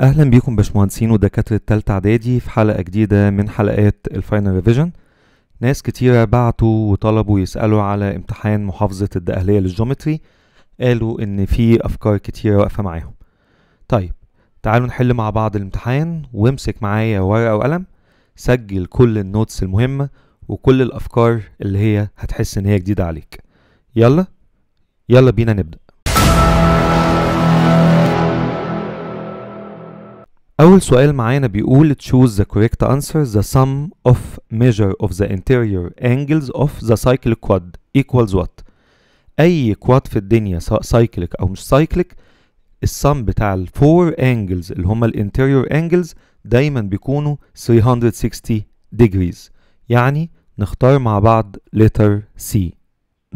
اهلا بيكم باشمهندسين ودكاتره تالتة اعدادي في حلقه جديده من حلقات الفاينل ريفيجن ناس كتيرة بعتوا وطلبوا يسألوا على امتحان محافظة الدقهلية للجيومتري قالوا إن في أفكار كتيرة واقفة معاهم طيب تعالوا نحل مع بعض الامتحان وامسك معايا ورقة وقلم سجل كل النوتس المهمة وكل الأفكار اللي هي هتحس إن هي جديدة عليك يلا يلا بينا نبدأ أول سؤال معانا بيقول choose the correct answer the sum of measure of the interior angles of the cyclic quad equals what أي quad في الدنيا cyclic أو مش cyclic السم بتاع ال 4 angles اللي هما interior angles دايما بيكونوا 360 degrees يعني نختار مع بعض letter C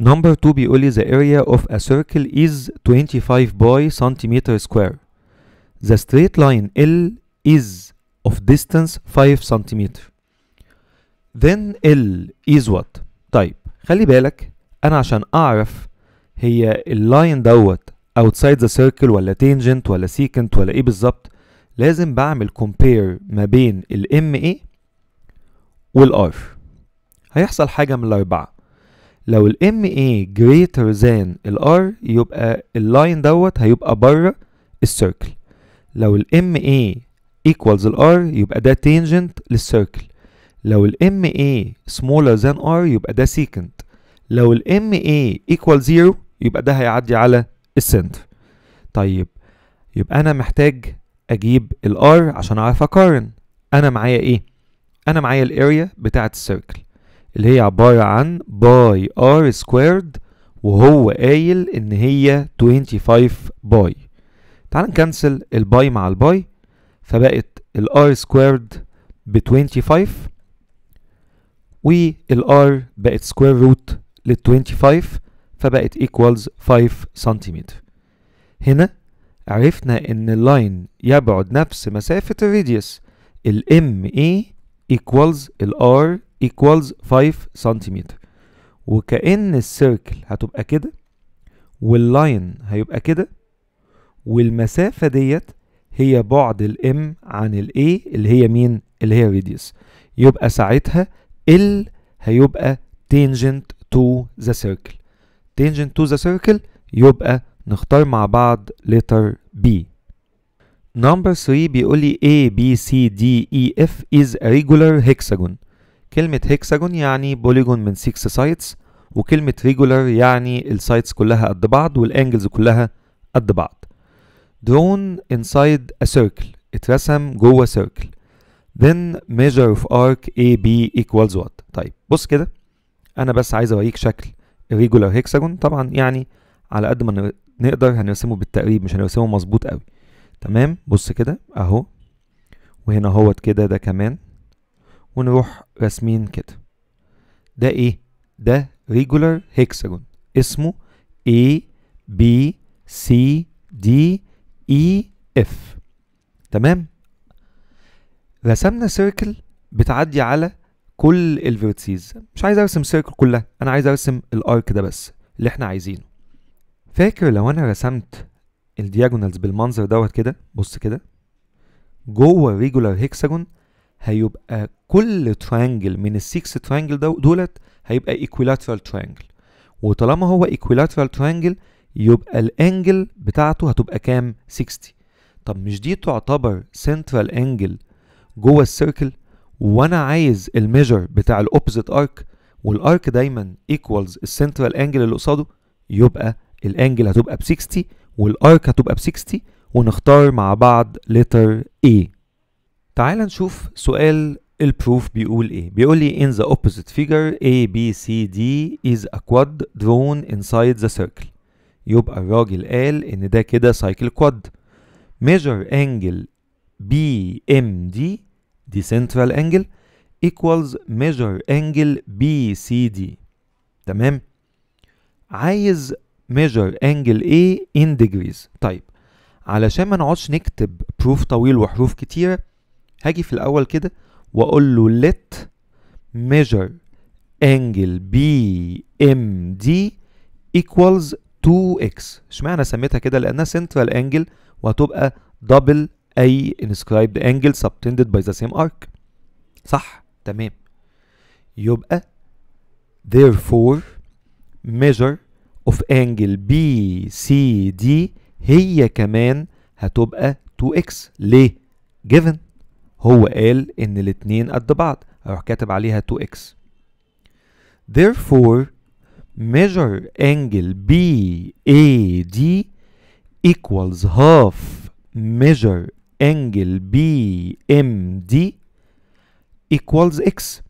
number 2 بيقول لي the area of a circle is 25 by centimeter square the straight line L is of distance 5 cm then L is what طيب خلي بالك انا عشان اعرف هي اللاين دوت outside the circle ولا tangent ولا secant ولا ايه بالظبط لازم بعمل compare ما بين ال MA وال R هيحصل حاجة من الأربعة لو ال MA greater than ال R يبقى اللاين دوت هيبقى بره السيركل لو ال MA equals ال R يبقى ده tangent للسيركل لو ال a smaller than R يبقى ده secant لو ال a equal zero يبقى ده هيعدي على السنتر طيب يبقى أنا محتاج أجيب ال R عشان أعرف أقارن أنا معايا إيه؟ أنا معايا الأريا بتاعة السيركل اللي هي عبارة عن باي R squared وهو قايل إن هي 25 باي تعال نكنسل الباي مع الباي فبقت الار سكويرد ب 25 والار بقت سكوير روت لل 25 فبقت equals 5 سنتيمتر هنا عرفنا ان اللاين يبعد نفس مسافة الراديوس ال MA e equals ال R equals 5 سنتيمتر وكأن السيركل هتبقى كده واللاين هيبقى كده والمسافة ديت هي بعد الام عن الاي اللي هي مين اللي هي راديوس يبقى ساعتها ال هيبقى تانجنت تو ذا سيركل تانجنت تو ذا سيركل يبقى نختار مع بعض letter B نمبر 3 بيقول لي A B C D E F is a regular hexagon كلمة hexagon يعني بوليجون من 6 sides وكلمة regular يعني السايتس كلها قد بعض والانجلز كلها قد بعض drawn inside a circle اترسم جوه circle then measure of arc AB equals what طيب بص كده انا بس عايز اوريك شكل irregular hexagon طبعا يعني على قد ما نقدر هنرسمه بالتقريب مش هنرسمه مظبوط قوي تمام بص كده اهو وهنا اهوت كده ده كمان ونروح راسمين كده ده ايه ده regular hexagon اسمه A B C D اي e اف تمام رسمنا سيركل بتعدي على كل الفيرتسيز مش عايز ارسم سيركل كلها انا عايز ارسم الارك ده بس اللي احنا عايزينه فاكر لو انا رسمت الدياجونالز بالمنظر دوت كده بص كده جوه الريجولار هيكساجون هيبقى كل ترانجل من السيكس ترانجل دولت هيبقى ايكويلاترال ترانجل وطالما هو ايكويلاترال ترانجل يبقى الانجل بتاعته هتبقى كام 60 طب مش دي تعتبر سنترال انجل جوه السيركل وانا عايز الميجر بتاع الاوبزيت ارك والارك دايما ايكوالز السنترال انجل اللي قصاده يبقى الانجل هتبقى ب 60 والارك هتبقى ب 60 ونختار مع بعض لتر A تعال نشوف سؤال البروف بيقول ايه بيقول لي in the opposite figure A B C D is a quad drawn inside the circle يبقى الراجل قال ان ده كده سايكل كواد ميجر انجل بي ام دي دي سنترال انجل equals measure angle BCD تمام عايز measure angle A in degrees طيب علشان ما نقعدش نكتب بروف طويل وحروف كتيرة هاجي في الأول كده وأقول له let measure angle BMD equals 2x اشمعنى سميتها كده لانها سنترال انجل وهتبقى دبل اي انسكرايبد انجل سبتندد باي ذا سيم ارك صح تمام يبقى therefore measure of angle d هي كمان هتبقى 2x ليه given هو قال ان الاتنين قد بعض هروح كاتب عليها 2x therefore measure angle BAD equals half measure angle BMD equals X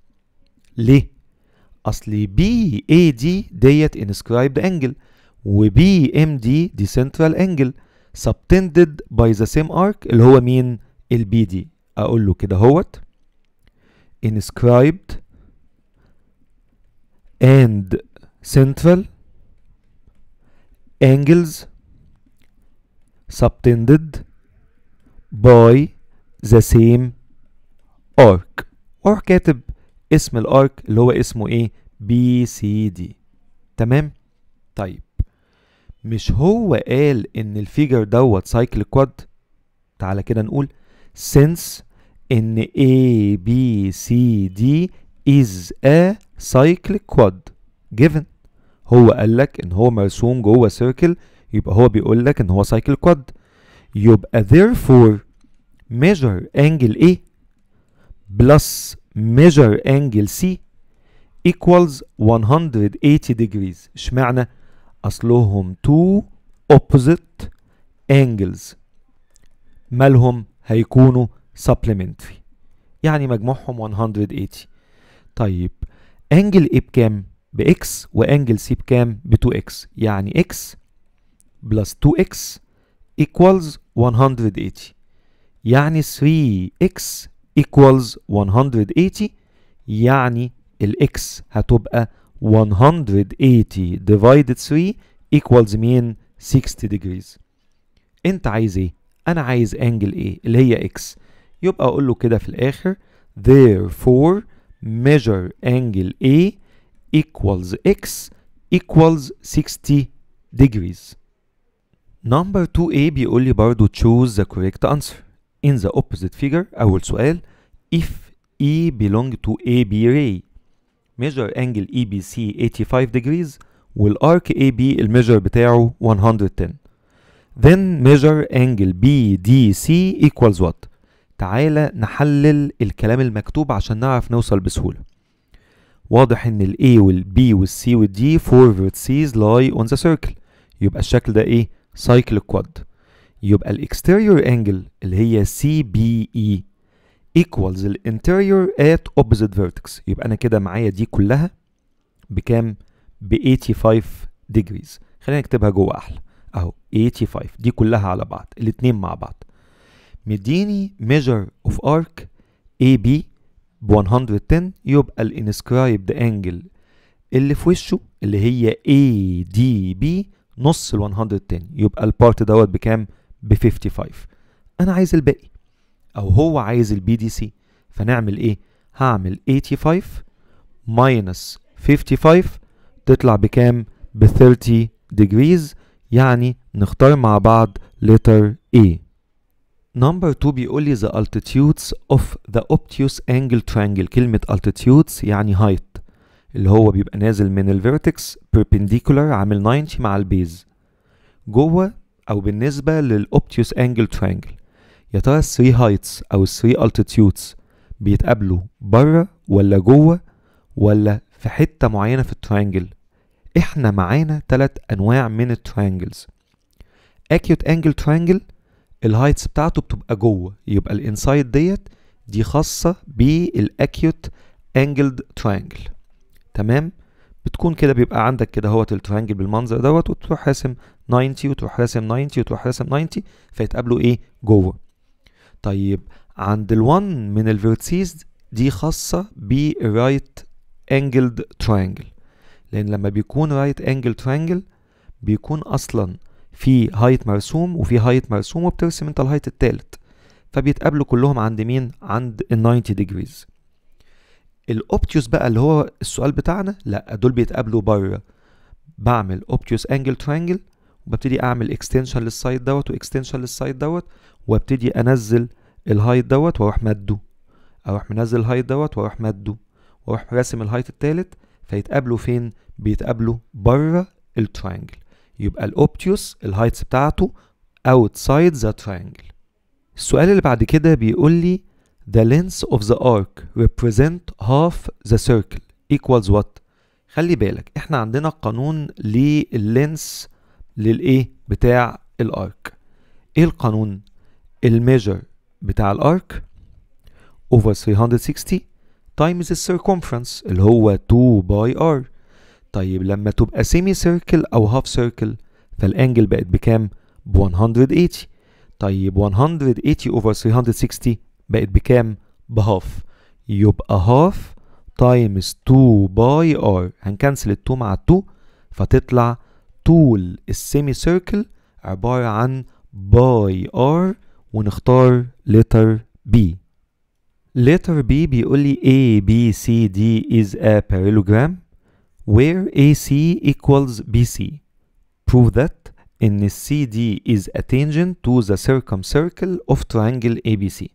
ليه؟ أصل BAD ديت inscribed angle و BMD دي central angle subtended by the same arc اللي هو مين؟ ال BD أقول له كده هوت inscribed and central angles subtended by the same arc or كاتب اسم الارك اللي هو اسمه ايه بي سي دي تمام طيب مش هو قال ان الفيجر دوت سايكل كواد تعالى كده نقول since ان اي بي سي دي is a cyclic quad given هو قال لك ان هو مرسوم جوه سيركل يبقى هو بيقول لك ان هو سايكل كود يبقى therefore measure angle A plus measure angle C equals 180 degrees اشمعنى اصلهم two opposite angles مالهم هيكونوا supplementary يعني مجموعهم 180 طيب انجل ايه بكام بإكس وأنجل سي بكام؟ ب 2إكس يعني إكس بلس 2إكس equals 180 يعني 3x equals 180 يعني الاكس هتبقى 180 divided 3 equals مين 60 degrees انت عايز ايه انا عايز انجل ايه اللي هي x يبقى اقول له كده في الاخر therefore measure angle A equals x equals 60 degrees. Number 2a بيقول لي برضه choose the correct answer. In the opposite figure أول سؤال if E belong to AB ray measure angle EBC 85 degrees والarc AB الميجر بتاعه 110 then measure angle BDC equals what تعالى نحلل الكلام المكتوب عشان نعرف نوصل بسهوله واضح ان ال A وال B وال C وال D four vertices lie on the circle يبقى الشكل ده ايه؟ cycle quad يبقى ال exterior angle اللي هي CBE equals ال interior at opposite vertex يبقى انا كده معايا دي كلها بكام؟ ب 85 degrees خلينا نكتبها جوه احلى اهو 85 دي كلها على بعض الاتنين مع بعض مديني measure of arc AB ب 110 يبقى الانسكرايبد انجل اللي في وشه اللي هي بي نص ال 110 يبقى البارت دوت بكام؟ ب 55 انا عايز الباقي او هو عايز البي دي سي فنعمل ايه؟ هعمل 85 ماينس 55 تطلع بكام؟ ب 30 degrees يعني نختار مع بعض letter A نمبر 2 بيقول لي the altitudes of the obtuse angle triangle كلمة altitudes يعني height اللي هو بيبقى نازل من الفيرتكس perpendicular عامل 90 مع البيز جوه أو بالنسبة obtuse angle triangle يا ترى 3 heights أو 3 altitudes بيتقابلوا بره ولا جوه ولا في حتة معينة في التريانجل احنا معانا تلات أنواع من التريانجلز acute angle triangle الهايتس بتاعته بتبقى جوه يبقى الانسايد ديت دي خاصة بالاكيوت انجلد ترانجل تمام بتكون كده بيبقى عندك كده اهوت الترانجل بالمنظر دوت وتروح راسم 90 وتروح راسم 90 وتروح راسم 90 فيتقابلوا ايه جوه طيب عند ال1 من الفيرتسيز دي خاصة بالرايت انجلد ترانجل لان لما بيكون رايت انجل ترانجل بيكون اصلا في هايت مرسوم وفي هايت مرسوم وبترسم انت الهايت التالت فبيتقابلوا كلهم عند مين عند ال 90 ديجريز الاوبتيوس بقى اللي هو السؤال بتاعنا لا دول بيتقابلوا بره بعمل اوبتيوس انجل ترانجل وببتدي اعمل اكستنشن للسايد دوت واكستنشن للسايد دوت وابتدي انزل الهايت دوت واروح مده اروح منزل الهايت دوت واروح مده واروح راسم الهايت التالت فيتقابلوا فين بيتقابلوا بره الترانجل يبقى الأوبتيوس الهايتس بتاعته outside the triangle السؤال اللي بعد كده بيقول لي the length of the arc represent half the circle equals what خلي بالك احنا عندنا قانون لللينس للايه بتاع الارك ايه القانون الميجر بتاع الارك over 360 times the circumference اللي هو 2 by r طيب لما تبقى سيمي سيركل أو هاف سيركل فالأنجل بقت بكام؟ ب 180 طيب 180 over 360 بقت بكام؟ بهاف يبقى هاف تايمز 2 باي ار هنكنسل ال 2 مع ال 2 فتطلع طول السيمي سيركل عبارة عن باي ار ونختار letter B letter B بيقول لي A B C D is a parallelogram where AC equals BC. Prove that إن CD is a tangent to the circumcircle of triangle ABC.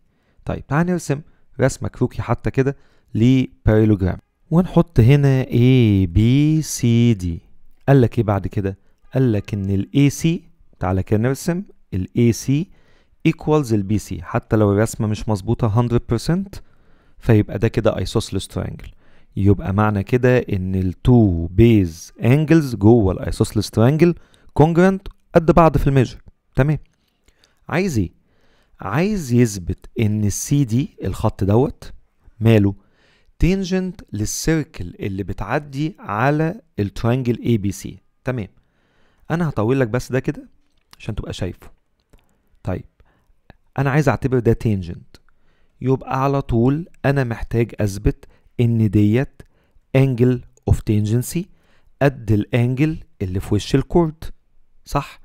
طيب تعال نرسم رسمة كروكي حتى كده لباريلوجرام ونحط هنا ABCD. قال لك إيه بعد كده؟ قال لك إن ال AC تعالى كده نرسم ال AC equals ال BC حتى لو الرسمة مش مظبوطة 100% فيبقى ده كده isosceles triangle. يبقى معنى كده ان التو بيز انجلز جوه الايسوسلس ترانجل كونجرنت قد بعض في الميجر تمام عايز ايه عايز يثبت ان السي دي الخط دوت ماله تنجنت للسيركل اللي بتعدي على الترانجل اي بي سي تمام انا هطول لك بس ده كده عشان تبقى شايفه طيب انا عايز اعتبر ده تنجنت يبقى على طول انا محتاج اثبت ان ديت انجل اوف تنجنسي قد الانجل اللي في وش الكورد صح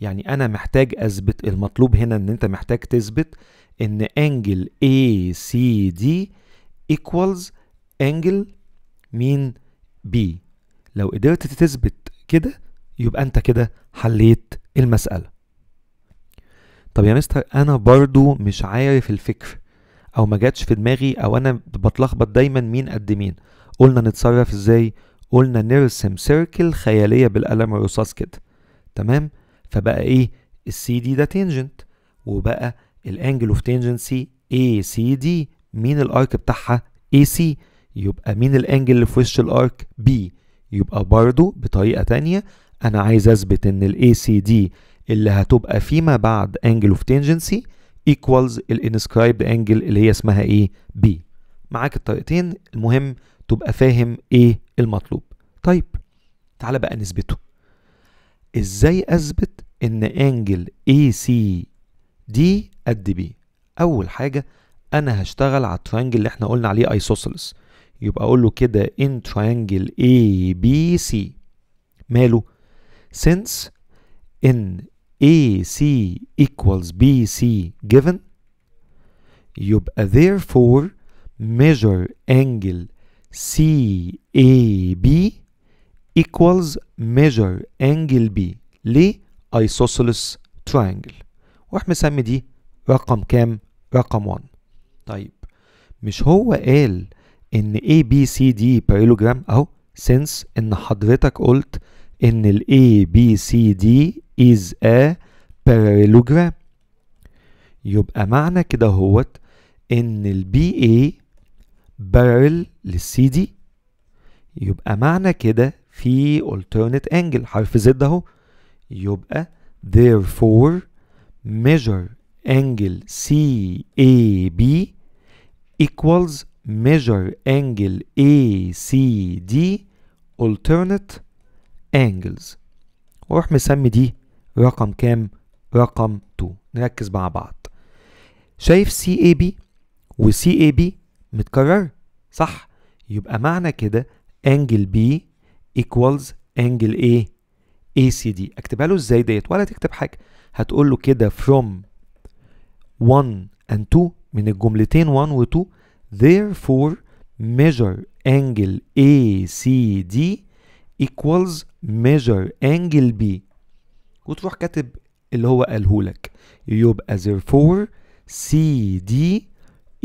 يعني انا محتاج اثبت المطلوب هنا ان انت محتاج تثبت ان انجل دي ايكوالز انجل مين B لو قدرت تثبت كده يبقى انت كده حليت المسألة طب يا مستر انا برضو مش عارف الفكر او ما جاتش في دماغي او انا بتلخبط دايما مين قد مين قلنا نتصرف ازاي قلنا نرسم سيركل خياليه بالقلم الرصاص كده تمام فبقى ايه السي دي ده تينجنت وبقى الانجل اوف تينجنسي اي سي دي مين الارك بتاعها اي سي يبقى مين الانجل اللي في وش الارك بي يبقى برضو بطريقه تانية انا عايز اثبت ان الاي سي دي اللي هتبقى فيما بعد انجل اوف تينجنسي ايكوالز الانسكرايب انجل اللي هي اسمها ايه بي معاك الطريقتين المهم تبقى فاهم ايه المطلوب طيب تعالى بقى نثبته ازاي اثبت ان انجل اي سي دي قد بي اول حاجه انا هشتغل على الترينجل اللي احنا قلنا عليه ايسوسلس يبقى اقول له كده ان ترينجل اي بي سي ماله since ان AC equals BC given يبقى uh, therefore measure angle CAB equals measure angle B ليه isosceles triangle واحنا مسمي دي رقم كام رقم 1 طيب مش هو قال ان ABCD parallelogram اهو since ان حضرتك قلت ان ال ABCD is a parallelogram يبقى معنى كده هوت ان ال BA parallel C D يبقى معنى كده في alternate angle حرف زد اهو يبقى therefore measure angle CAB equals measure angle ACD alternate angles واروح مسمي دي رقم كام رقم 2 نركز مع بعض شايف سي وسي و بي متكرر صح يبقى معنى كده انجل بي ايكوالز انجل اي اي سي دي اكتبها له ازاي ديت ولا تكتب حاجه هتقول له كده فروم 1 اند 2 من الجملتين 1 و 2 therefore measure angle ACD equals measure angle B وتروح كاتب اللي هو قاله لك يبقى therefore CD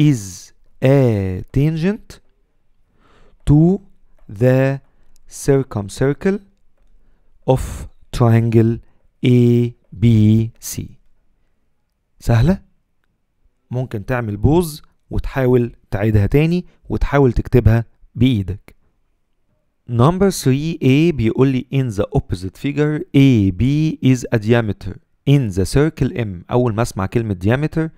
is a tangent to the circumcircle of triangle ABC سهلة ممكن تعمل بوز وتحاول تعيدها تاني وتحاول تكتبها بإيدك Number 3a بيقول لي in the opposite figure AB is a diameter in the circle M أول ما أسمع كلمة diameter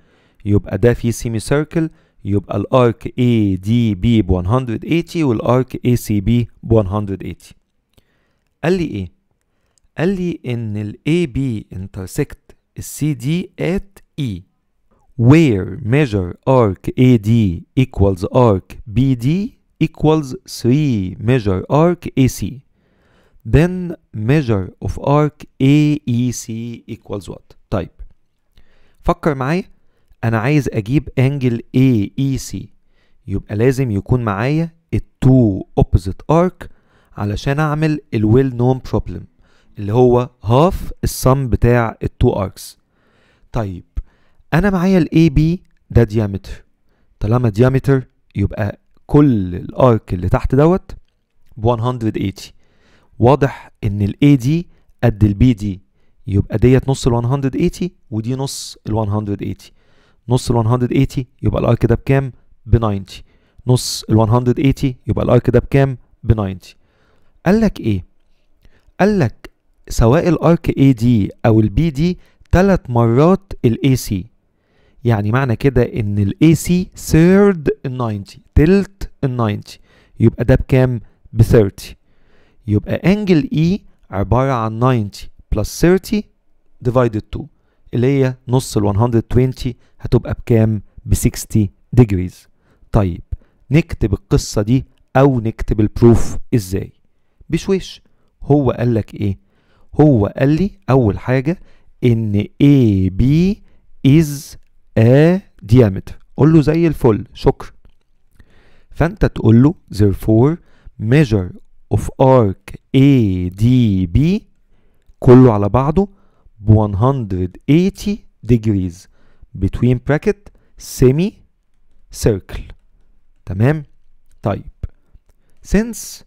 يبقى ده semicircle. semi circle يبقى الارك ADB ب 180 والارك ACB ب 180 قال لي ايه؟ قال لي ان ال AB intersect CD at E where measure arc AD equals arc BD equals 3 measure arc AC. Then measure of arc AEC equals what? طيب فكر معايا أنا عايز أجيب angle AEC يبقى لازم يكون معايا التو opposite arc علشان أعمل ال well known problem اللي هو half السم بتاع التو arcs. طيب أنا معايا ال AB ده diameter طالما diameter يبقى كل الارك اللي تحت دوت ب 180 واضح ان الاي دي قد البي دي يبقى ديت نص ال 180 ودي نص ال 180 نص ال 180 يبقى الارك ده بكام ب 90 نص ال 180 يبقى الارك ده بكام ب 90 قال لك ايه قال لك سواء الارك اي دي او البي دي ثلاث مرات الاي سي يعني معنى كده ان الاي سي ثيرد ال 90 تلت ال 90 يبقى ده بكام ب 30 يبقى انجل اي e عباره عن 90 بلس 30 ديفايدد 2 اللي هي نص ال 120 هتبقى بكام ب 60 ديجريز طيب نكتب القصه دي او نكتب البروف ازاي بشويش هو قال لك ايه هو قال لي اول حاجه ان اي بي از ا diameter قول له زي الفل شكرا فانت تقول له therefore measure of arc ADB كله على بعضه ب 180 degrees between bracket semi circle تمام طيب since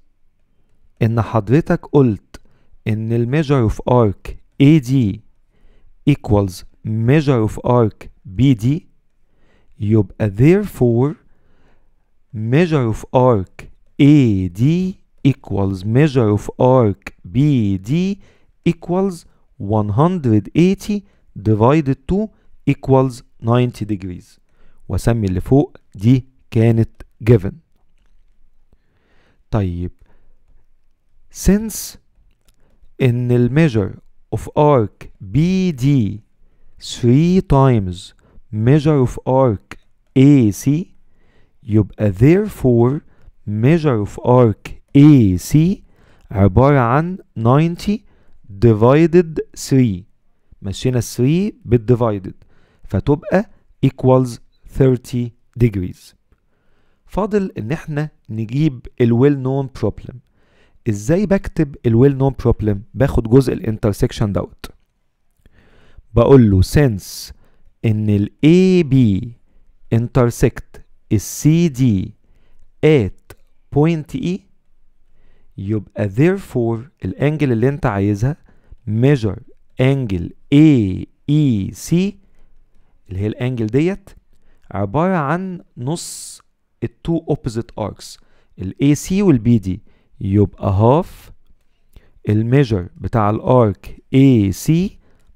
ان حضرتك قلت ان measure of arc AD equals measure of arc BD. يبقى therefore measure of arc AD equals measure of arc BD equals 180 divided 2 equals 90 degrees واسمي اللي فوق دي كانت given طيب since ان measure of arc BD 3 times measure of arc AC يبقى therefore measure of arc AC عبارة عن 90 divided 3 مشينا 3 بالdivided فتبقى equals 30 degrees فاضل ان احنا نجيب well known problem ازاي بكتب well known problem باخد جزء intersection دوت بقول له since ان ال AB intersect ال CD at point E يبقى therefore الانجل اللي انت عايزها measure angle AEC اللي هي الانجل ديت عبارة عن نص التو opposite arcs ال C وال D يبقى half الميجر بتاع الارك AC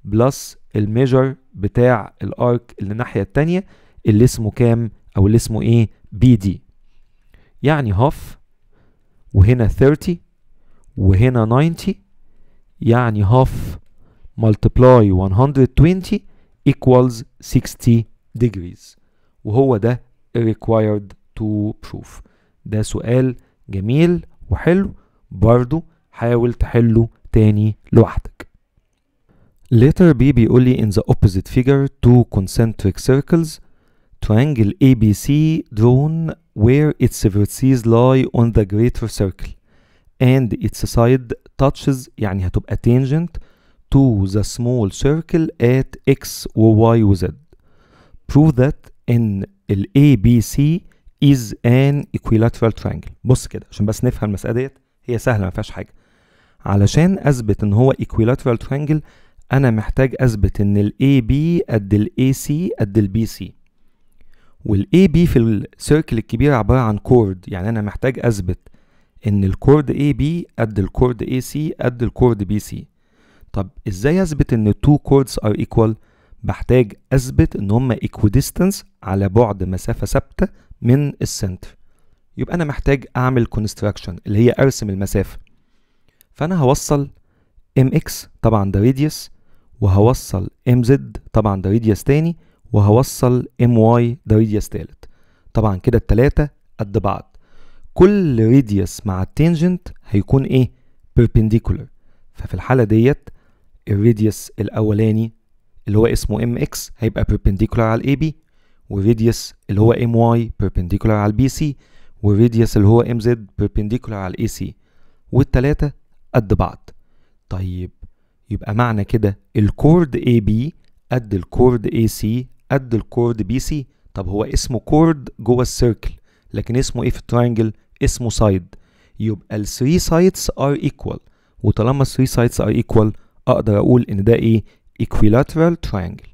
بلس الميجر بتاع الارك اللي الناحيه التانية اللي اسمه كام او اللي اسمه ايه بي دي يعني هاف وهنا 30 وهنا 90 يعني هاف multiply 120 equals 60 degrees وهو ده required to proof ده سؤال جميل وحلو برضو حاول تحله تاني لوحدك letter B بيقول لي in the opposite figure two concentric circles triangle ABC drawn where its vertices lie on the greater circle and its side touches يعني هتبقى tangent to the small circle at Z. Prove that in ABC is an equilateral triangle. بص كده عشان بس نفهم المسألة ديت هي سهلة ما فيهاش حاجة. علشان أثبت إن هو equilateral triangle أنا محتاج أثبت إن ال AB قد ال AC قد ال BC وال AB في السيركل الكبير عبارة عن كورد يعني أنا محتاج أثبت إن الكورد AB قد الكورد AC قد الكورد BC طب إزاي أثبت إن two chords are equal؟ بحتاج أثبت إن هما equidistance على بعد مسافة ثابتة من السنتر يبقى أنا محتاج أعمل construction اللي هي أرسم المسافة فأنا هوصل mx طبعا ده radius وهوصل ام زد طبعا ده ريديوس تاني وهوصل ام واي ده ريديوس تالت طبعا كده التلاتة قد بعض كل ريديوس مع التانجنت هيكون ايه perpendicular ففي الحالة ديت الراديوس الأولاني اللي هو اسمه ام اكس هيبقى perpendicular على الاي بي والراديوس اللي هو ام واي perpendicular على البي سي والراديوس اللي هو ام زد perpendicular على الاي سي والتلاتة قد بعض طيب يبقى معنى كده الكورد اي بي قد الكورد اي سي قد الكورد بي سي طب هو اسمه كورد جوه السيركل لكن اسمه ايه في التراينجل اسمه سايد يبقى ال 3 سايدز ار ايكوال وطالما ال 3 سايدز ار ايكوال اقدر اقول ان ده ايه equilateral triangle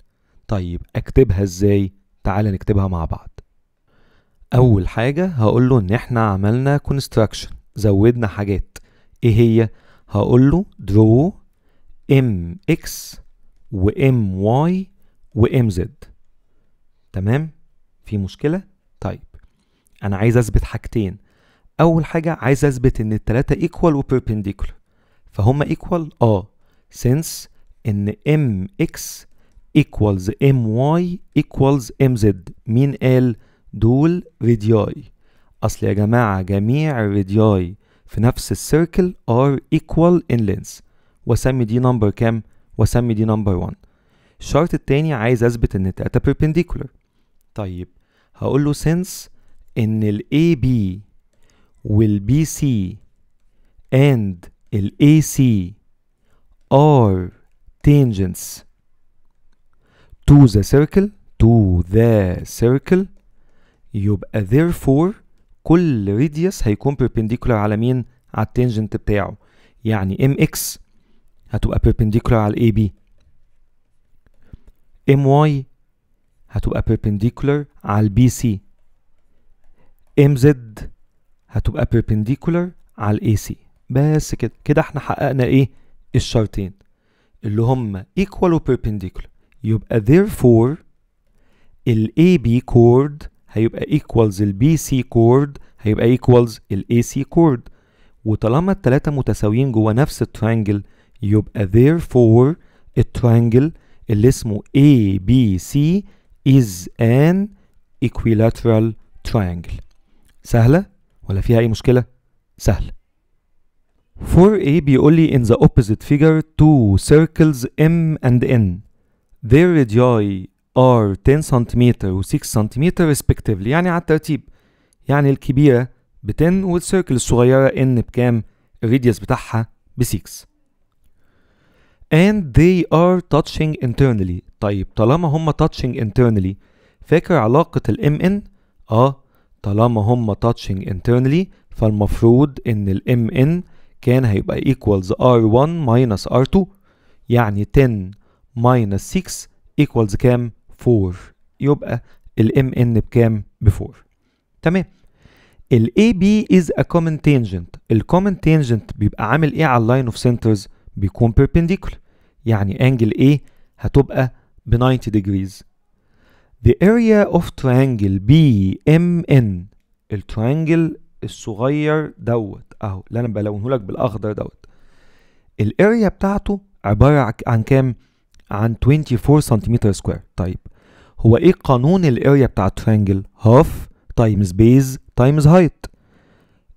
طيب اكتبها ازاي تعال نكتبها مع بعض اول حاجه هقول له ان احنا عملنا construction زودنا حاجات ايه هي هقول له draw ام اكس وام واي وام زد تمام في مشكله طيب انا عايز اثبت حاجتين اول حاجه عايز اثبت ان الثلاثه ايكوال وبيربنديكولار فهم ايكوال اه سينس ان ام اكس واي ايكوالز ام زد مين قال دول ريدياي اصل يا جماعه جميع الرادياي في نفس السيركل ار ايكوال ان لينث واسمي دي نمبر كام واسمي دي نمبر 1 الشرط التاني عايز اثبت ان التلاتة perpendicular طيب هقول له since ان ال AB وال BC and ال AC are tangents to the circle to the circle يبقى therefore كل radius هيكون perpendicular على مين؟ على التانجنت بتاعه يعني mx هتبقى perpendicular على ال AB MY هتبقى perpendicular على ال BC MZ هتبقى perpendicular على ال AC بس كده كده احنا حققنا ايه الشرطين اللي هما equal و perpendicular يبقى therefore ال AB chord هيبقى equals ال BC chord هيبقى equals ال AC chord وطالما التلاتة متساويين جوه نفس الترينجل يبقى therefore الترانجل اللي اسمه ABC is an equilateral triangle سهلة ولا فيها أي مشكلة؟ سهلة 4A بيقول لي in the opposite figure two circles M and N their radii are 10 cm و 6 cm respectively يعني على الترتيب يعني الكبيرة ب 10 والسيركل الصغيرة N بكام؟ الريديوس بتاعها ب 6 and they are touching internally طيب طالما هم touching internally فاكر علاقة ال MN اه طالما هم touching internally فالمفروض ان ال MN كان هيبقى equals r1 minus r2 يعني 10 minus 6 equals كام 4 يبقى ال MN بكام ب 4 تمام ال AB is a common tangent ال common tangent بيبقى عامل ايه على line of centers بيكون perpendicular يعني angle A هتبقى ب 90 degrees The area of triangle BMN التريانجل الصغير دوت اهو اللي انا بلونه لك بالاخضر دوت الاريا بتاعته عبارة عن كام؟ عن 24 سنتيمتر سكوير طيب هو ايه قانون الاريا بتاع التريانجل؟ هاف تايمز بيز تايمز هايت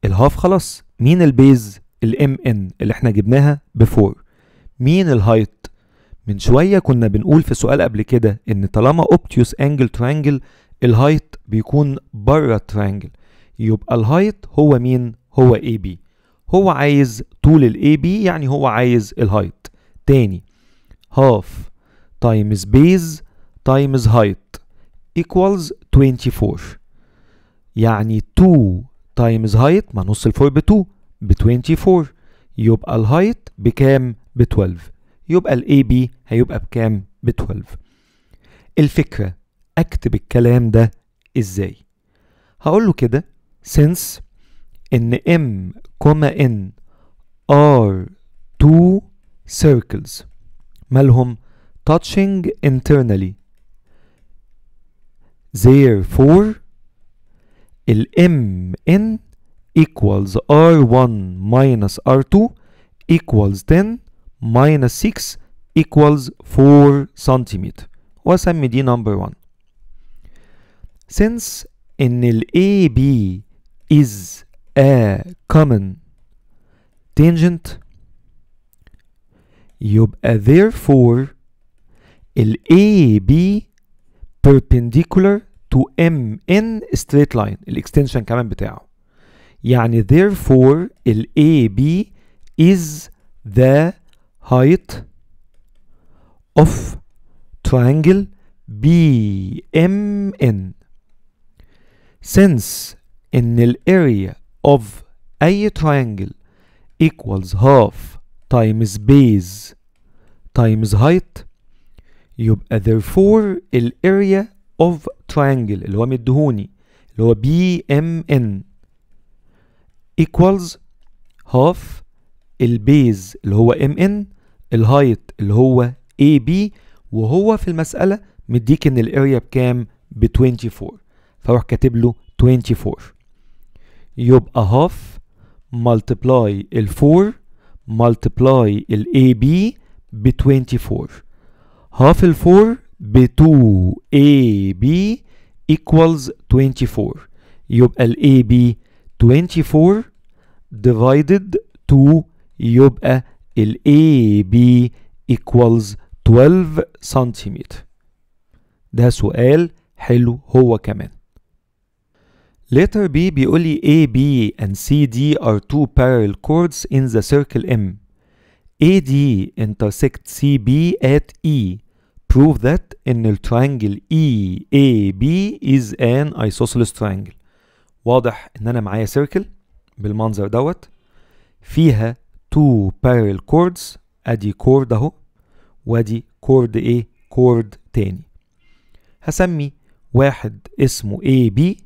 الهاف خلاص مين البيز؟ الام ان اللي احنا جبناها بفور مين الهايت من شويه كنا بنقول في سؤال قبل كده ان طالما اوبتيوس انجل ترانجل الهايت بيكون بره الترانجل يبقى الهايت هو مين هو اي بي هو عايز طول الاي بي يعني هو عايز الهايت تاني هاف تايمز بيز تايمز هايت equals 24 يعني 2 تايمز هايت ما نص الفور ب 2 ب 24 يبقى الهايت بكام ب 12 يبقى الاي بي هيبقى بكام ب 12 الفكرة اكتب الكلام ده ازاي هقول له كده since ان m كوما n are two circles مالهم touching internally therefore ال m n equals R1 minus R2 equals 10 minus 6 equals 4 centimeter وأسمي دي number 1 since إن ال AB is a common tangent يبقى uh, therefore ال AB perpendicular to MN straight line الاكستنشن كمان بتاعه يعني therefore ال AB is the height of triangle BMN since ان ال area of أي triangle equals half times base times height يبقى uh, therefore ال area of triangle اللي هو مدهوني اللي هو BMN equals half البيز اللي هو ام ان الهايت اللي هو اي بي وهو في المسألة مديك ان الاريا بكام ب 24 فروح كاتب له 24 يبقى هاف ملتبلاي ال 4 ملتبلاي ال اي بي ب 24 هاف ال 4 ب 2 اي بي equals 24 يبقى ال اي بي 24 divided 2 يبقى ال AB equals 12 سنتيمتر ده سؤال حلو هو كمان Letter B بيقول لي AB and CD are two parallel chords in the circle M. AD intersect CB at E. Prove that in the triangle EAB is an isosceles triangle. واضح ان انا معايا سيركل بالمنظر دوت فيها تو parallel chords ادي كورد اهو وادي كورد ايه كورد تاني هسمي واحد اسمه بي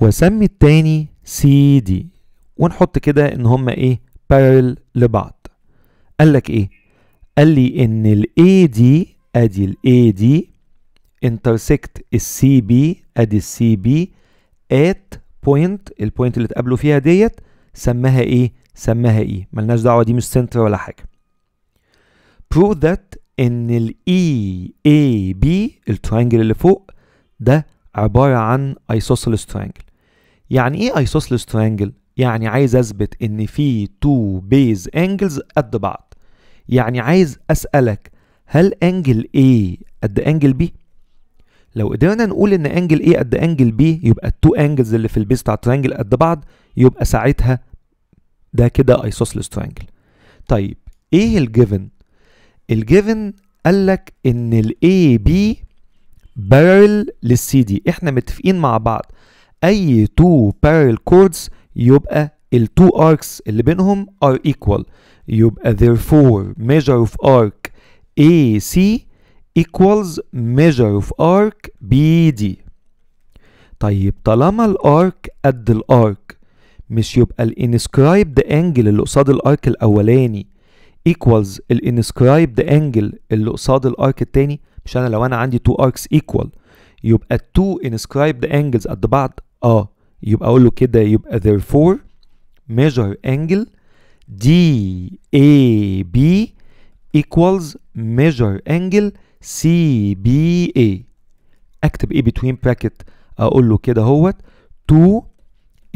واسمي التاني دي ونحط كده ان هما ايه بارل لبعض قال لك ايه قال لي ان ال دي ادي ال دي انترسكت السي بي ادي السي بي ات بوينت البوينت اللي اتقابلوا فيها ديت سماها ايه سماها ايه ملناش دعوه دي مش سنتر ولا حاجه prove that ان ال بي e، الترينجل اللي فوق ده عبارة عن isosceles triangle يعني ايه isosceles triangle؟ يعني عايز اثبت ان في تو بيز انجلز قد بعض يعني عايز اسألك هل انجل A قد انجل B؟ لو قدرنا نقول ان انجل ايه قد انجل بي يبقى التو انجلز اللي في البيز بتاع الترينجل قد بعض يبقى ساعتها ده كده ايسوسلس ترينجل طيب ايه الجيفن الجيفن قال لك ان الاي بي بارل للسي دي احنا متفقين مع بعض اي تو بارل كوردز يبقى التو اركس اللي بينهم ار ايكوال يبقى therefore measure of arc AC equals measure of arc BD طيب طالما الارك قد الارك مش يبقى الانسكرايبد انجل اللي قصاد الارك الاولاني equals الانسكرايبد انجل اللي قصاد الارك التاني مش انا لو انا عندي two arcs equal يبقى التو inscribed angles قد بعض اه يبقى اقول له كده يبقى therefore measure angle DAB equals measure angle سي بي اي اكتب ايه بتوين براكت اقول له كده اهوت تو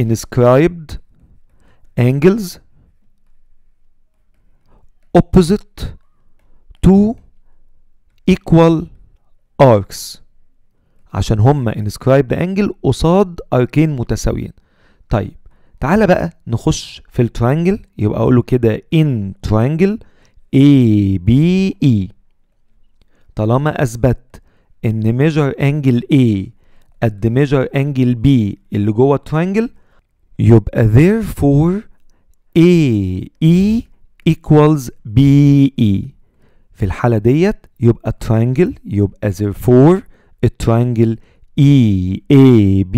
inscribed angles opposite to equal arcs عشان هما inscribed angle قصاد اركين متساويين طيب تعالى بقى نخش في الترانجل يبقى اقول له كده in triangle ABE طالما اثبت ان ميجر انجل A قد ميجر انجل B اللي جوه الترينجل يبقى therefore AE equals BE في الحالة ديت يبقى الترينجل يبقى therefore الترينجل EAB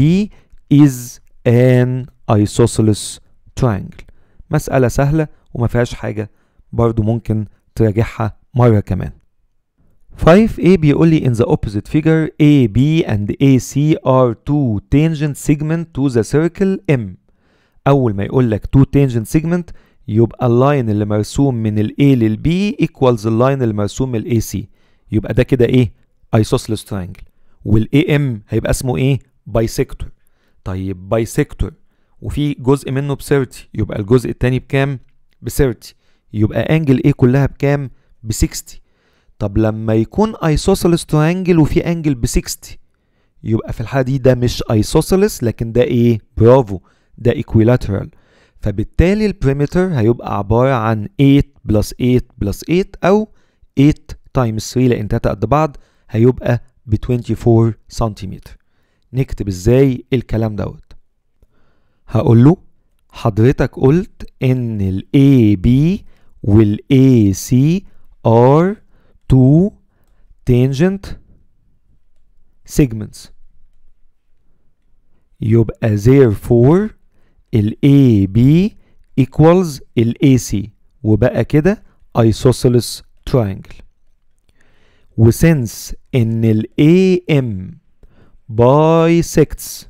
is an isosceles triangle مسألة سهلة وما فيهاش حاجة برضو ممكن تراجعها مرة كمان 5a بيقول لي in the opposite figure AB and AC are two tangent segment to the circle M أول ما يقول لك two tangent segment يبقى اللاين اللي مرسوم من ال A لل B equals اللاين اللي مرسوم من ال AC يبقى ده كده إيه؟ isosceles triangle وال AM هيبقى اسمه إيه؟ bisector طيب bisector وفي جزء منه ب 30 يبقى الجزء التاني بكام؟ ب 30 يبقى انجل A كلها بكام؟ ب 60 طب لما يكون ايسوسيلس تو انجل وفي انجل ب 60 يبقى في الحاله دي ده مش ايسوسيلس لكن ده ايه برافو ده ايكويلاترال فبالتالي البريمتر هيبقى عباره عن 8 بلس 8 بلس 8 او 8 تايمز 3 لان 3 قد بعض هيبقى ب 24 سنتيمتر نكتب ازاي الكلام دوت هقول له حضرتك قلت ان ال بي وال سي ار two tangent segments يبقى therefore ال AB equals ال AC وبقى كده isosceles triangle وsince ان ال AM bisects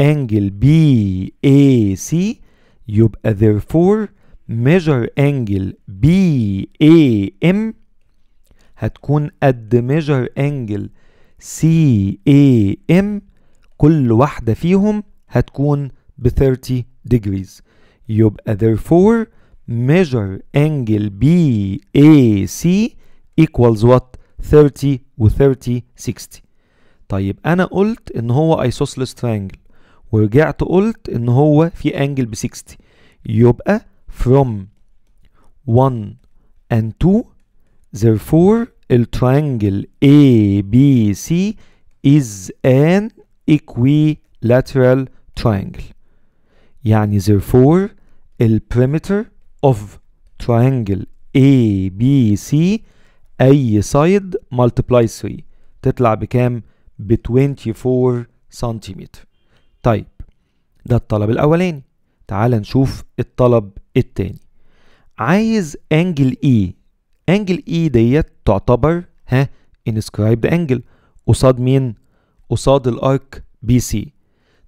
angle BAC يبقى therefore measure angle BAM هتكون قد ميجر انجل سي اي ام كل واحدة فيهم هتكون ب 30 degrees يبقى therefore ميجر انجل بي اي سي equals what 30 و 30 60 طيب انا قلت ان هو isosceles triangle ورجعت قلت ان هو في انجل ب 60 يبقى from 1 and 2 Therefore, the triangle ABC is an equilateral triangle. يعني therefore the perimeter of triangle ABC أي side multiply 3 تطلع بكام؟ ب 24 سنتيمتر. طيب ده الطلب الأولاني. تعال نشوف الطلب التاني. عايز angle E انجل اي e ديت تعتبر ها انسكرايبد انجل قصاد مين قصاد الارك بي سي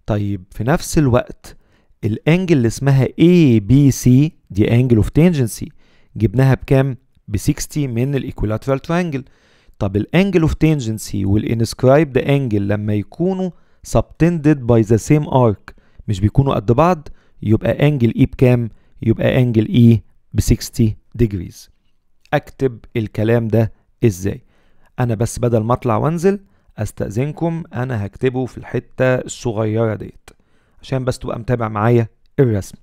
طيب في نفس الوقت الانجل اللي اسمها اي بي سي دي انجل اوف تانجنسي جبناها بكام ب 60 من الايكولاترال ترانجل طب الانجل اوف تانجنسي والانسكرايبد انجل لما يكونوا سبتندد باي ذا سيم ارك مش بيكونوا قد بعض يبقى انجل اي e بكام يبقى انجل اي e ب 60 degrees اكتب الكلام ده ازاي انا بس بدل ما اطلع وانزل استاذنكم انا هكتبه في الحته الصغيره ديت عشان بس تبقى متابع معايا الرسم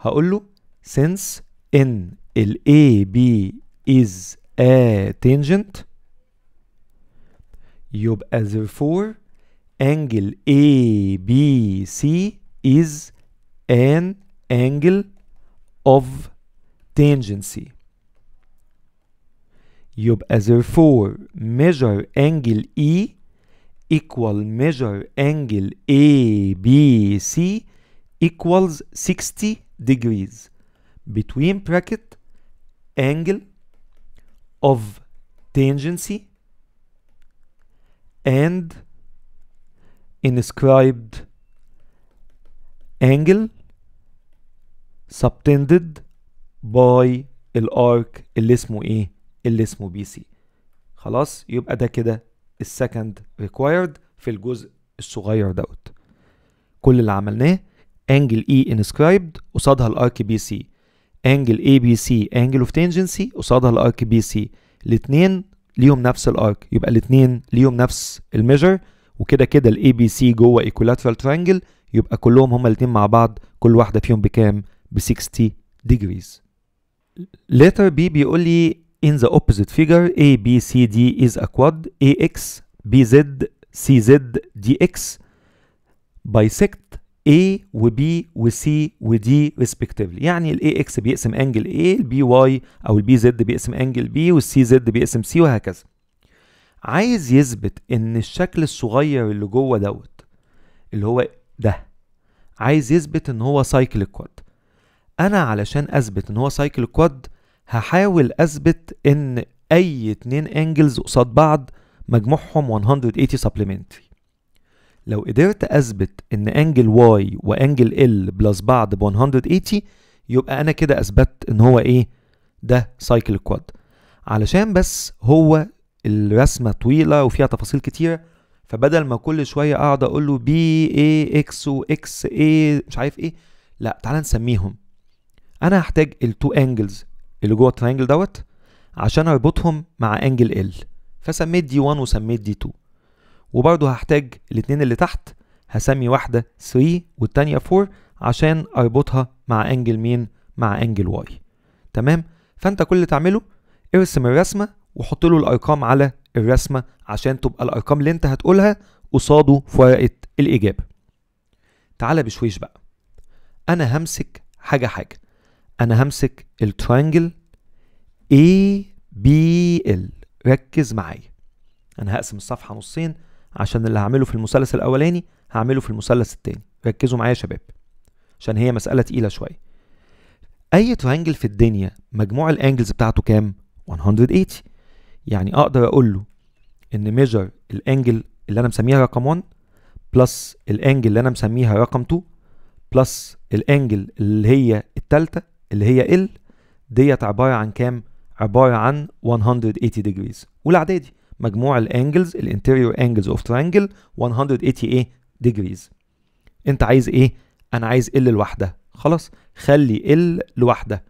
هقول له since ان ال A B is a tangent يبقى therefore angle A B C is an angle of tangency يبقى therefore measure angle E equal measure angle ABC equals 60 degrees between bracket angle of tangency and inscribed angle subtended by الارك اللي اسمه ايه اللي اسمه بي سي خلاص يبقى ده كده السكند ريكوايرد في الجزء الصغير دوت كل اللي عملناه انجل اي انسكرايبد قصادها الارك بي سي انجل اي بي سي انجل اوف تنجنسي قصادها الارك بي سي الاثنين ليهم نفس الارك يبقى الاثنين ليهم نفس الميجر وكده كده الاي بي سي جوه ايكولاترال ترانجل يبقى كلهم هما الاثنين مع بعض كل واحده فيهم بكام ب 60 ديجريز لتر بي بيقول لي in the opposite figure ABCD is a quad AX BZ CZ DX bisect A و B و C و D respectively يعني ال AX بيقسم angle A ال BY أو ال BZ بيقسم angle B وال CZ بيقسم C وهكذا عايز يثبت إن الشكل الصغير اللي جوه دوت اللي هو ده عايز يثبت إن هو cyclic quad أنا علشان أثبت إن هو cyclic quad هحاول اثبت ان اي اتنين انجلز قصاد بعض مجموعهم 180 supplementary لو قدرت اثبت ان انجل واي وانجل ال بلس بعض ب 180 يبقى انا كده اثبتت ان هو ايه ده سايكل كواد علشان بس هو الرسمه طويله وفيها تفاصيل كتيره فبدل ما كل شويه اقعد اقول له بي اي اكس اكس اي مش عارف ايه لا تعالى نسميهم انا هحتاج التو انجلز اللي جوه الترينجل دوت عشان اربطهم مع انجل ال فسميت دي 1 وسميت دي 2 وبرضه هحتاج الاثنين اللي تحت هسمي واحدة 3 والثانيه 4 عشان اربطها مع انجل مين مع انجل واي تمام فانت كل اللي تعمله ارسم الرسمة وحط له الارقام على الرسمة عشان تبقى الارقام اللي انت هتقولها قصاده في ورقة الاجابة تعالى بشويش بقى انا همسك حاجة حاجة انا همسك الترينجل اي بي ال ركز معايا انا هقسم الصفحه نصين عشان اللي هعمله في المثلث الاولاني هعمله في المثلث الثاني ركزوا معايا يا شباب عشان هي مساله تقيله شويه اي ترينجل في الدنيا مجموع الانجلز بتاعته كام 180 يعني اقدر اقول له ان ميجر الانجل اللي انا مسميها رقم 1 بلس الانجل اللي انا مسميها رقم 2 بلس الانجل اللي هي الثالثه اللي هي ال ديت عبارة عن كام؟ عبارة عن 180 degrees والإعدادي مجموع الانجلز الانتيريور انجلز اوف ترانجل 180 ايه degrees انت عايز ايه انا عايز ال الواحده خلاص خلي ال الواحده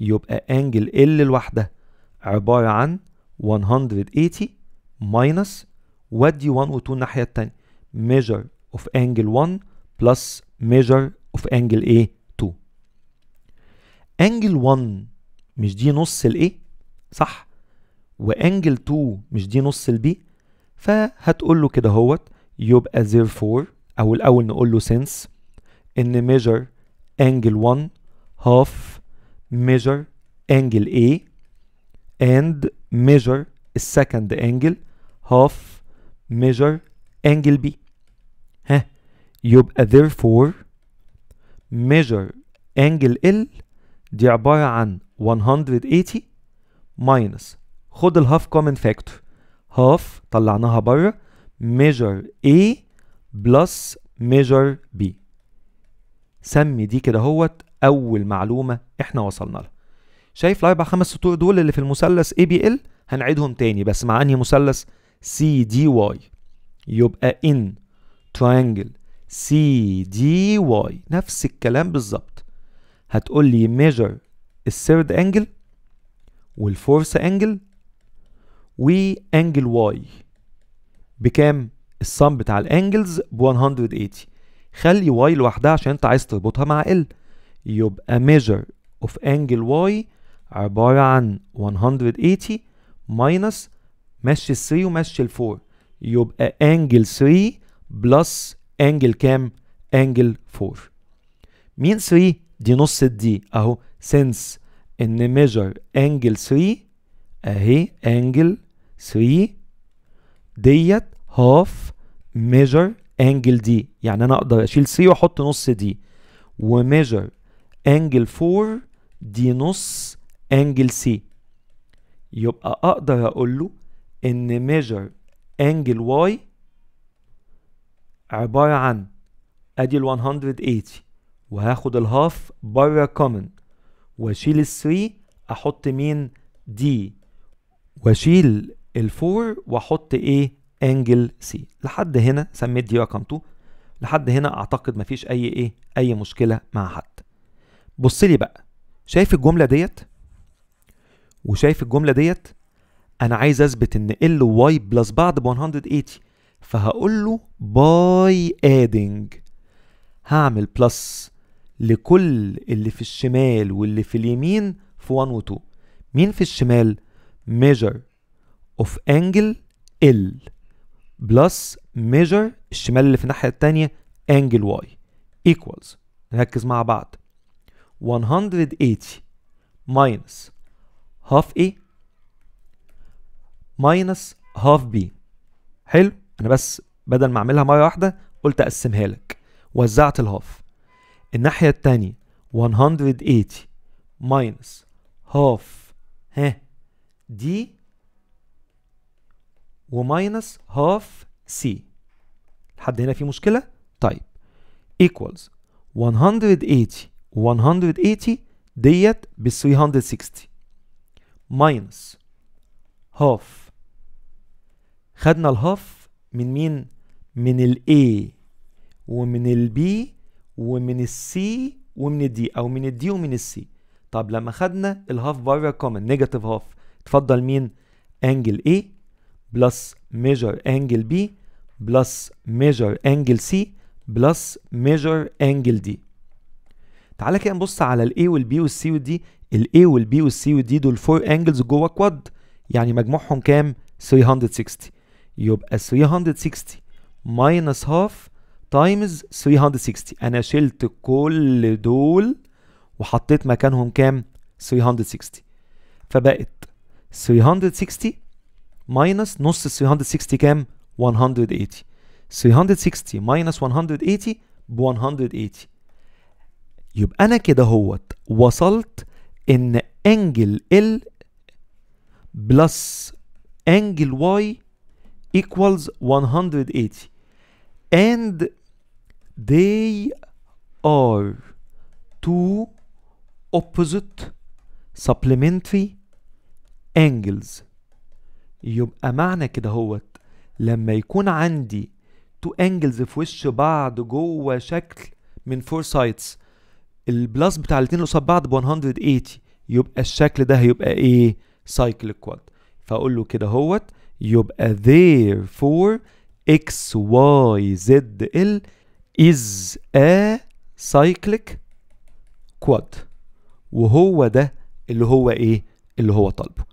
يبقى انجل ال الواحده عباره عن 180 minus ودي 1 و 2 الناحيه الثانيه measure of angle 1 plus measure of angle ايه انجل 1 مش دي نص A صح وانجل 2 مش دي نص B فهتقول له كده هوت يبقى ذير او الاول نقول له سينس ان ميجر انجل 1 هاف ميجر انجل اي اند ميجر السكند انجل هاف ميجر انجل B ها يبقى therefore measure انجل ال دي عبارة عن 180 minus خد الهاف common factor هاف طلعناها بره ميجر A بلس ميجر B سمي دي كده هوت أول معلومة إحنا وصلنا لها شايف الأربع خمس سطور دول اللي في المثلث ABL هنعيدهم تاني بس مع أنهي مثلث CDY يبقى in triangle CDY نفس الكلام بالظبط هتقول لي ميجر الثيرد انجل والفورث انجل وانجل واي بكام الصم بتاع الانجلز ب 180 خلي واي لوحدها عشان انت عايز تربطها مع ال يبقى ميجر اوف انجل واي عبارة عن 180 ماينس مشي ال 3 ومشي ال 4 يبقى انجل 3 بلس انجل كام؟ انجل 4 مين 3؟ دي نص الدي اهو سينس ان ميجر انجل 3 اهي انجل 3 ديت هاف ميجر انجل دي يعني انا اقدر اشيل 3 واحط نص دي وميجر انجل 4 دي نص انجل سي يبقى اقدر اقول له ان ميجر انجل واي عبارة عن ادي ال 180 وهاخد الهاف بره كومن واشيل ال3 احط مين دي واشيل ال4 واحط ايه انجل سي لحد هنا سميت دي رقم 2 لحد هنا اعتقد مفيش اي ايه اي مشكله مع حد بص لي بقى شايف الجمله ديت وشايف الجمله ديت انا عايز اثبت ان ال وواي بلس بعض ب 180 فهقول له باي ادنج هعمل بلس لكل اللي في الشمال واللي في اليمين في 1 و 2 مين في الشمال measure of angle L بلس measure الشمال اللي في الناحية التانية angle Y equals نركز مع بعض 180 minus half A minus half B حلو أنا بس بدل ما أعملها مرة واحدة قلت أقسمها لك وزعت الهاف الناحية التانية 180 minus half ها d و minus half c لحد هنا في مشكلة؟ طيب equals 180 180 ديت ب 360 minus half خدنا الهاف من مين؟ من ال A ومن ال B ومن السي ومن الدي او من الدي ومن السي طب لما خدنا الهاف بره كومن نيجاتيف هاف اتفضل مين انجل A بلس ميجر انجل B بلس ميجر انجل C بلس ميجر انجل D تعالى كده نبص على الاي والبي والسي والدي الاي والبي والسي والدي دول فور انجلز جوه كواد يعني مجموعهم كام 360 يبقى 360 ماينس هاف تايمز 360 انا شلت كل دول وحطيت مكانهم كام 360 فبقت 360 ماينس نص 360 كام 180 360 ماينس 180 ب 180 يبقى انا كده هوت وصلت ان انجل ال بلس انجل واي equals 180 and they are two opposite supplementary angles يبقى آه، معنى كده هوت لما يكون عندي two angles في وش بعض جوه شكل من four sides البلس بتاع الاتنين اللي قصاد بعض ب 180 يبقى الشكل ده هيبقى ايه cyclic quad فاقول له كده هوت يبقى therefore x y z l is a cyclic quad وهو ده اللي هو ايه اللي هو طالبه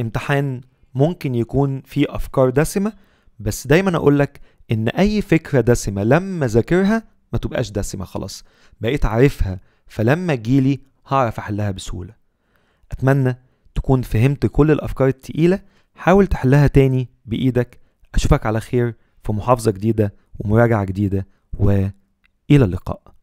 امتحان ممكن يكون فيه افكار دسمه بس دايما اقول لك ان اي فكره دسمه لما ذاكرها ما تبقاش دسمه خلاص بقيت عارفها فلما تجيلي هعرف احلها بسهوله اتمنى تكون فهمت كل الافكار التقيله حاول تحلها تاني بايدك اشوفك على خير في محافظه جديده ومراجعه جديده والى اللقاء